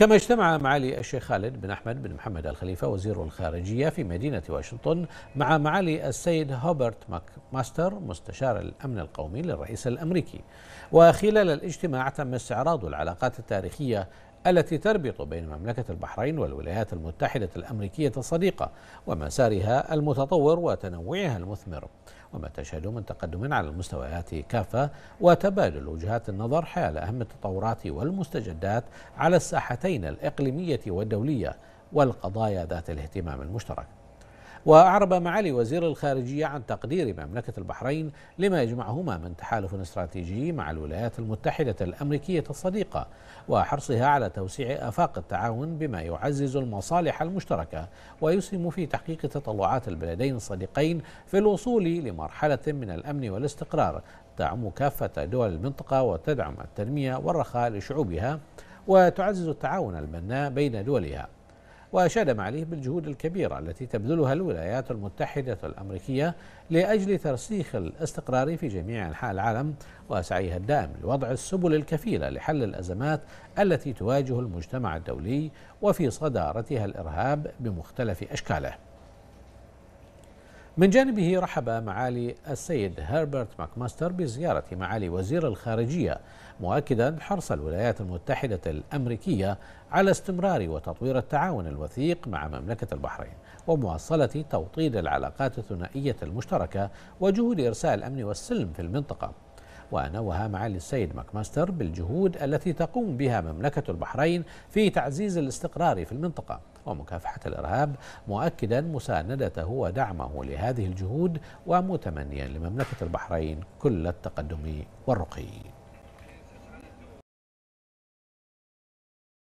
كما اجتمع معالي الشيخ خالد بن أحمد بن محمد الخليفة وزير الخارجية في مدينة واشنطن مع معالي السيد هوبرت ماستر مستشار الأمن القومي للرئيس الأمريكي وخلال الاجتماع تم استعراض العلاقات التاريخية التي تربط بين مملكة البحرين والولايات المتحدة الأمريكية الصديقة ومسارها المتطور وتنوعها المثمر وما تشهد من تقدم على المستويات كافة وتبادل وجهات النظر حال أهم التطورات والمستجدات على الساحتين الإقليمية والدولية والقضايا ذات الاهتمام المشترك وأعرب معالي وزير الخارجية عن تقدير مملكة البحرين لما يجمعهما من تحالف استراتيجي مع الولايات المتحدة الأمريكية الصديقة وحرصها على توسيع آفاق التعاون بما يعزز المصالح المشتركة ويسهم في تحقيق تطلعات البلدين الصديقين في الوصول لمرحلة من الأمن والاستقرار تعم كافة دول المنطقة وتدعم التنمية والرخاء لشعوبها وتعزز التعاون البناء بين دولها وأشاد معليه بالجهود الكبيرة التي تبذلها الولايات المتحدة الأمريكية لأجل ترسيخ الاستقرار في جميع أنحاء العالم وسعيها الدائم لوضع السبل الكفيلة لحل الأزمات التي تواجه المجتمع الدولي وفي صدارتها الإرهاب بمختلف أشكاله من جانبه رحب معالي السيد هربرت ماكماستر بزيارة معالي وزير الخارجية مؤكدا حرص الولايات المتحدة الأمريكية على استمرار وتطوير التعاون الوثيق مع مملكة البحرين ومواصلة توطيد العلاقات الثنائية المشتركة وجهود إرساء الأمن والسلم في المنطقة ونوه معالي السيد ماكماستر بالجهود التي تقوم بها مملكة البحرين في تعزيز الاستقرار في المنطقة ومكافحة الإرهاب مؤكدا مساندته ودعمه لهذه الجهود ومتمنيا لمملكة البحرين كل التقدم والرقي